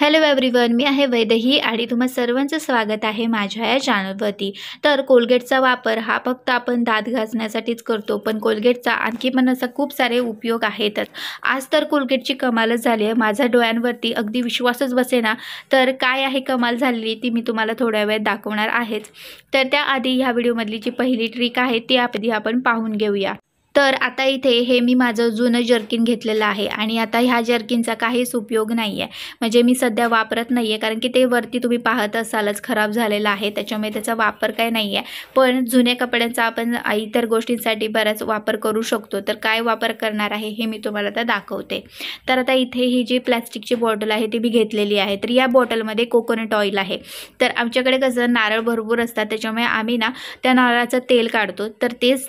hello everyone मी आहे वैदही आणि तुम्हा सर्वांचं स्वागत आहे माझ्या या चॅनलवरती तर कोलगेटचा वापर हा फक्त आपण दात घासण्यासाठीच करतो पण कोलगेटचा आणखी पण असा खूप सारे उपयोग आहेतच आज तर कोलगेटची कमालच झाली आहे माझ्या डोळ्यांवरती अगदी विश्वासच बसेना तर काय आहे कमाल झालेली ती मी तुम्हाला थोड्या वेळात दाखवणार आहेच तर त्याआधी ह्या व्हिडिओमधली जी पहिली ट्रिक आहे ती आधी आपण पाहून घेऊया तर आता इथे हे मी माझं जुनं जर्किन घेतलेलं आहे आणि आता ह्या जर्किनचा काहीच उपयोग नाही आहे म्हणजे मी सध्या वापरत नाही आहे कारण की ते वरती तुम्ही पाहत असालच खराब झालेलं आहे त्याच्यामुळे त्याचा वापर काय नाही आहे पण जुन्या कपड्यांचा आपण इतर गोष्टींसाठी बराच वापर करू शकतो तर काय वापर करणार आहे हे मी तुम्हाला आता दाखवते तर आता इथे ही जी प्लॅस्टिकची बॉटल आहे ती मी घेतलेली आहे तर या बॉटलमध्ये कोकोनट ऑइल आहे तर आमच्याकडे कसं नारळ भरपूर असतात त्याच्यामुळे आम्ही ना त्या नारळाचं तेल काढतो तर तेच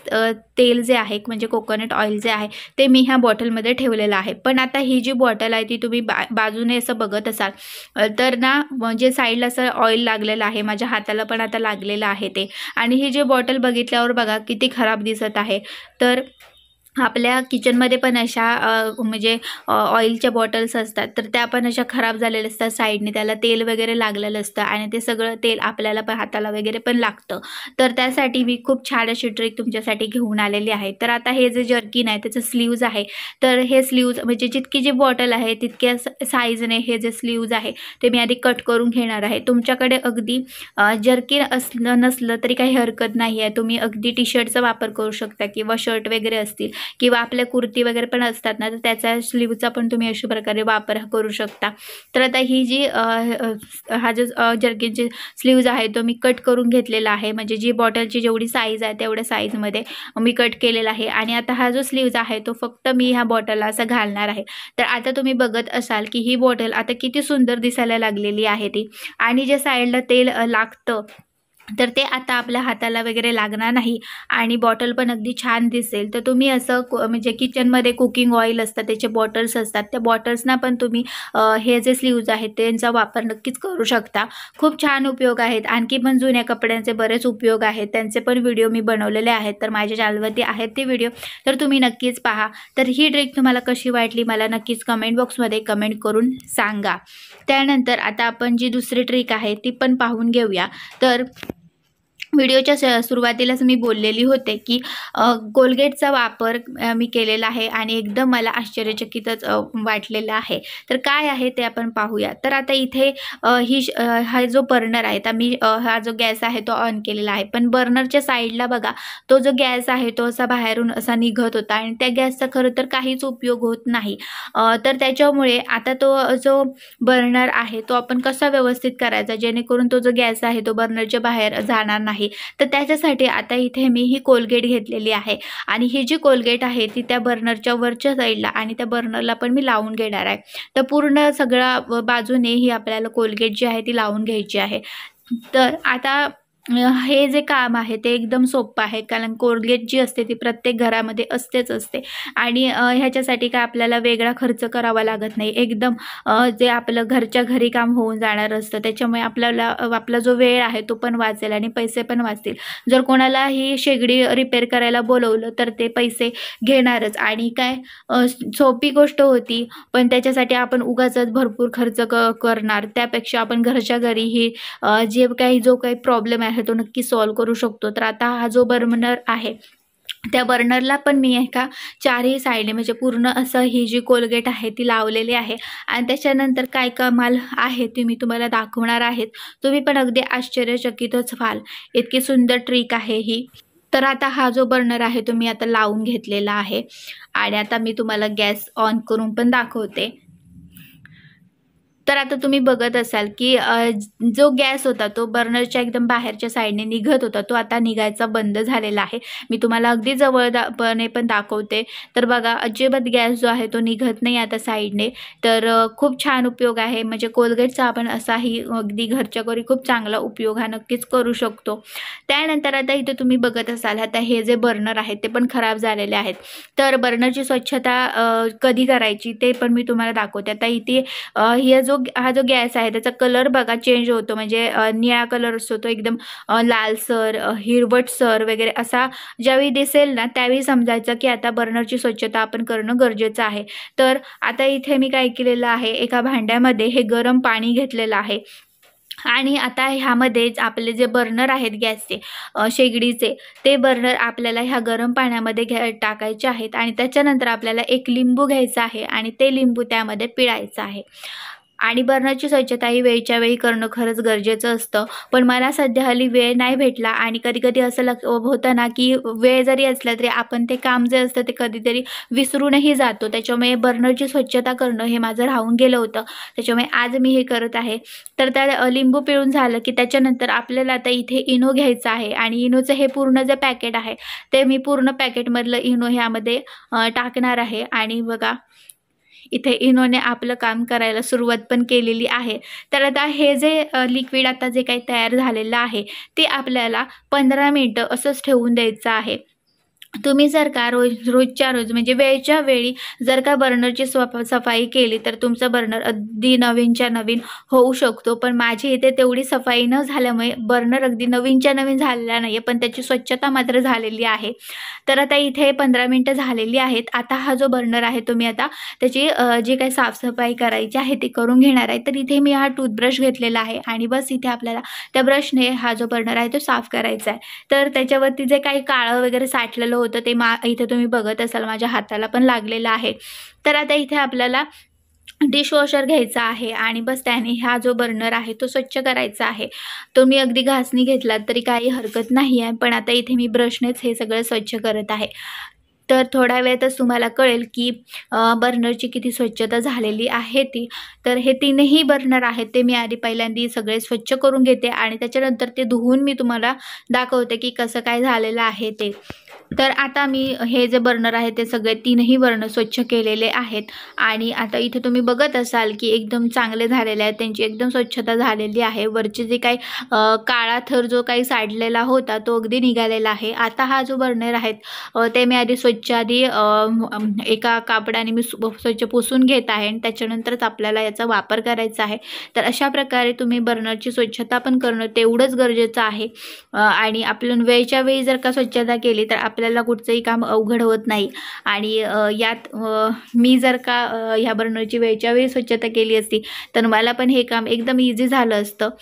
तेल जे आहे म्हणजे कोकोनट ऑइल जे आहे ते मी ह्या बॉटलमध्ये ठेवलेलं आहे पण आता ही जी बॉटल आहे ती तुम्ही बा बाजूने असं बघत असाल तर ना म्हणजे साईडला असं ऑइल लागलेलं आहे माझ्या हाताला पण आता लागलेलं आहे ते आणि ही जी बॉटल बघितल्यावर बघा किती खराब दिसत आहे तर आपल्या किचनमध्ये पण अशा म्हणजे ऑइलच्या बॉटल्स असतात तर त्या पण अशा खराब झालेल्या असतात साईडने त्याला तेल वगैरे लागलेलं असतं आणि ते सगळं तेल आपल्याला पण हाताला वगैरे पण लागतं तर त्यासाठी मी खूप छान अशी ट्रिक तुमच्यासाठी घेऊन आलेली आहे तर आता हे जे जर्किन आहे त्याचं स्लीव्ज आहे तर हे स्लीव्ज म्हणजे जितकी जी बॉटल आहे तितक्या साईजने हे जे स्लीव्ज आहे ते मी आधी कट करून घेणार आहे तुमच्याकडे अगदी जर्किन असलं नसलं तरी काही हरकत नाही आहे तुम्ही अगदी टी शर्टचा वापर करू शकता किंवा शर्ट वगैरे असतील किंवा आपल्या कुर्ती वगैरे पण असतात ना तर त्याचा स्लीवचा पण तुम्ही अशा प्रकारे वापर करू शकता तर आता ही जी हा जो जर्किनचे स्लीव्ज आहे तो मी कट करून घेतलेला आहे म्हणजे जी बॉटलची जेवढी साईज आहे तेवढ्या साईजमध्ये मी कट केलेला आहे आणि आता हा जो स्लीव्ज आहे तो फक्त मी ह्या बॉटलला असा घालणार आहे तर आता तुम्ही बघत असाल की ही बॉटल आता किती सुंदर दिसायला लागलेली आहे ती आणि जे साईडला तेल लागतं तर ते आता आपल्या हाताला वगैरे लागणार नाही आणि बॉटल पण अगदी छान दिसेल तर तुम्ही असं म्हणजे किचनमध्ये कुकिंग ऑइल असतात त्याचे बॉटल्स असतात त्या बॉटल्सना पण तुम्ही हे जे स्लीव्ज आहेत त्यांचा वापर नक्कीच करू शकता खूप छान उपयोग आहेत आणखी पण जुन्या कपड्यांचे बरेच उपयोग आहेत त्यांचे पण व्हिडिओ मी बनवलेले आहेत तर माझ्या चॅनलवरती आहेत ते व्हिडिओ तर तुम्ही नक्कीच पहा तर ही ट्रिक तुम्हाला कशी वाटली मला नक्कीच कमेंट बॉक्समध्ये कमेंट करून सांगा त्यानंतर आता आपण जी दुसरी ट्रिक आहे ती पण पाहून घेऊया तर व्हिडिओच्या सुरुवातीलाच मी बोललेली होते की कोलगेटचा वापर मी केलेला आहे आणि एकदम मला आश्चर्यचकितच वाटलेलं आहे तर काय आहे ते आपण पाहूया तर आता इथे ही हा जो बर्नर आहे तर मी हा जो गॅस आहे तो ऑन केलेला आहे पण बर्नरच्या साईडला बघा तो जो गॅस आहे तो असा बाहेरून असा निघत होता आणि त्या गॅसचा खरं तर काहीच उपयोग होत नाही तर त्याच्यामुळे आता तो जो बर्नर आहे तो आपण कसा व्यवस्थित करायचा जेणेकरून तो जो गॅस आहे तो बर्नरच्या बाहेर जाणार नाही तर त्याच्यासाठी आता इथे मी ही कोलगेट घेतलेली आहे आणि ही जी कोलगेट आहे ती त्या बर्नरच्या वरच्या साईडला आणि त्या बर्नरला पण मी लावून घेणार आहे तर पूर्ण सगळ्या बाजूने ही आपल्याला कोलगेट जी आहे ती लावून घ्यायची आहे तर आता हे जे काम आहे ते एकदम सोपं आहे कारण कोरगेट जी असते ती प्रत्येक घरामध्ये असतेच असते आणि ह्याच्यासाठी काय आपल्याला वेगळा खर्च करावा लागत नाही एकदम जे आपलं घरच्या घरी काम होऊन जाणार असतं त्याच्यामुळे आपल्याला आपला जो वेळ आहे तो पण वाचेल आणि पैसे पण वाचतील जर कोणाला ही शेगडी रिपेअर करायला बोलवलं तर ते पैसे घेणारच आणि काय सोपी गोष्ट होती पण त्याच्यासाठी आपण उगाच भरपूर खर्च क करणार त्यापेक्षा आपण घरच्या घरी ही जे काही जो काही प्रॉब्लेम आहे आहे तो नक्की सॉल्व करू शकतो तर आता हा जो बर्मनर आहे त्या बर्नरला पण मी एका चारही साईडने म्हणजे पूर्ण असं ही जी कोलगेट आहे ती लावलेली आहे आणि त्याच्यानंतर काय कमाल आहे ती मी तुम्हाला दाखवणार आहेत तुम्ही पण अगदी आश्चर्यचकितच व्हाल इतकी सुंदर ट्रिक आहे ही तर आता हा जो बर्नर आहे तो मी आता लावून घेतलेला आहे आणि आता मी तुम्हाला गॅस ऑन करून पण दाखवते तर आता तुम्ही बघत असाल की जो गॅस होता तो बर्नरच्या एकदम बाहेरच्या साईडने निघत होता तो आता निघायचा बंद झालेला आहे मी तुम्हाला अगदी जवळपणे पण दाखवते तर बघा अजिबात गॅस जो आहे तो निघत नाही आता साईडने तर खूप छान उपयोग आहे म्हणजे कोलगेटचा आपण असाही अगदी घरच्या घरी खूप चांगला उपयोग हा नक्कीच करू शकतो त्यानंतर आता इथे तुम्ही बघत असाल आता हे जे बर्नर आहेत ते पण खराब झालेले आहेत तर बर्नरची स्वच्छता कधी करायची ते पण मी तुम्हाला दाखवते आता इथे हे जो हा जो गॅस आहे त्याचा कलर बघा चेंज होतो म्हणजे निळा कलर असतो तो एकदम लालसर सर वगैरे असा ज्यावेळी दिसेल ना त्यावेळी समजायचं की आता बर्नरची स्वच्छता आपण करणं गरजेचं आहे तर आता इथे मी काय केलेलं आहे एका भांड्यामध्ये हे गरम पाणी घेतलेलं आहे आणि आता ह्यामध्ये आपले जे बर्नर आहेत गॅसचे शेगडीचे ते बर्नर आपल्याला ह्या गरम पाण्यामध्ये घ्या टाकायचे आहेत आणि त्याच्यानंतर आपल्याला एक लिंबू घ्यायचा आहे आणि ते लिंबू त्यामध्ये पिळायचं आहे आणि बर्नरची स्वच्छता ही वेळच्या वेळी करणं खरंच गरजेचं असतं पण मला सध्या हल्ली वेळ नाही भेटला आणि कधी कधी असं लक्ष होतं ना की वेळ जरी असला तरी आपण ते काम जे असतं ते कधीतरी विसरूनही जातो त्याच्यामुळे बर्नरची स्वच्छता करणं हे माझं राहून गेलं होतं त्याच्यामुळे आज मी हे करत आहे तर त्या लिंबू पिळून झालं की त्याच्यानंतर आपल्याला आता इथे इनो घ्यायचं आहे आणि इनोचं हे पूर्ण जे पॅकेट आहे ते मी पूर्ण पॅकेटमधलं इनो ह्यामध्ये टाकणार आहे आणि बघा इथे इनोने आपलं काम करायला सुरुवात पण केलेली आहे तर आता हे जे लिक्विड आता जे काही तयार झालेलं आहे ते आपल्याला पंधरा मिनटं असंच ठेवून द्यायचं आहे तुम्ही जर का रोज रोजच्या रोज म्हणजे वेळच्या वेळी जर का बर्नरची सफ सफाई केली तर तुमचं बर्नर अगदी नवीनच्या नवीन होऊ शकतो पण माझी इथे तेवढी सफाई न झाल्यामुळे बर्नर अगदी नवीनच्या नवीन झालेला नाही आहे पण त्याची स्वच्छता मात्र झालेली आहे तर आता इथे पंधरा मिनटं झालेली आहेत आता हा जो बर्नर आहे तुम्ही आता त्याची जी काही साफसफाई करायची आहे ती करून घेणार आहे तर इथे मी हा टूथब्रश घेतलेला आहे आणि बस इथे आपल्याला त्या ब्रशने हा जो बर्नर आहे तो साफ करायचा आहे तर त्याच्यावरती जे काही काळं वगैरे साठलेलं होतं ते मा इथे तुम्ही बघत असाल माझ्या हाताला पण लागलेलं आहे तर आता इथे आपल्याला डिशवॉशर घ्यायचा आहे आणि बस त्याने हा जो बर्नर आहे तो स्वच्छ करायचा आहे तो मी अगदी घासणी घेतला तरी काही हरकत नाही आहे पण आता इथे मी ब्रशनेच हे सगळं स्वच्छ करत आहे तर थोड्या वेळातच तुम्हाला कळेल की बर्नरची किती स्वच्छता झालेली आहे ती तर हे तीनही बर्नर आहेत ते मी आधी पहिल्यांदा सगळे स्वच्छ करून घेते आणि त्याच्यानंतर ते धुवून मी तुम्हाला दाखवते की कसं काय झालेलं आहे ते तर आता मी हे जे बर्नर आहे ते सगळे तीनही बर्नर स्वच्छ केलेले आहेत आणि आता इथे तुम्ही बघत असाल की एकदम चांगले झालेले आहेत त्यांची एकदम स्वच्छता झालेली आहे वरचे जे काही काळा थर जो काही साडलेला होता तो अगदी निघालेला आहे आता हा जो बर्नर आहेत ते मी आधी स्वच्छ स्वच्छ आधी एका कापडाने मी स्वच्छ पुसून घेत आहे आणि त्याच्यानंतरच आपल्याला याचा वापर करायचा आहे तर अशा प्रकारे तुम्ही बर्नरची स्वच्छता पण करणं तेवढंच गरजेचं आहे आणि आपण वेळच्या वेळी जर का स्वच्छता केली तर आपल्याला कुठचंही काम अवघड होत नाही आणि यात मी जर का ह्या बर्नरची वेळच्या वेळी स्वच्छता केली असती तर मला पण हे काम एकदम इझी झालं असतं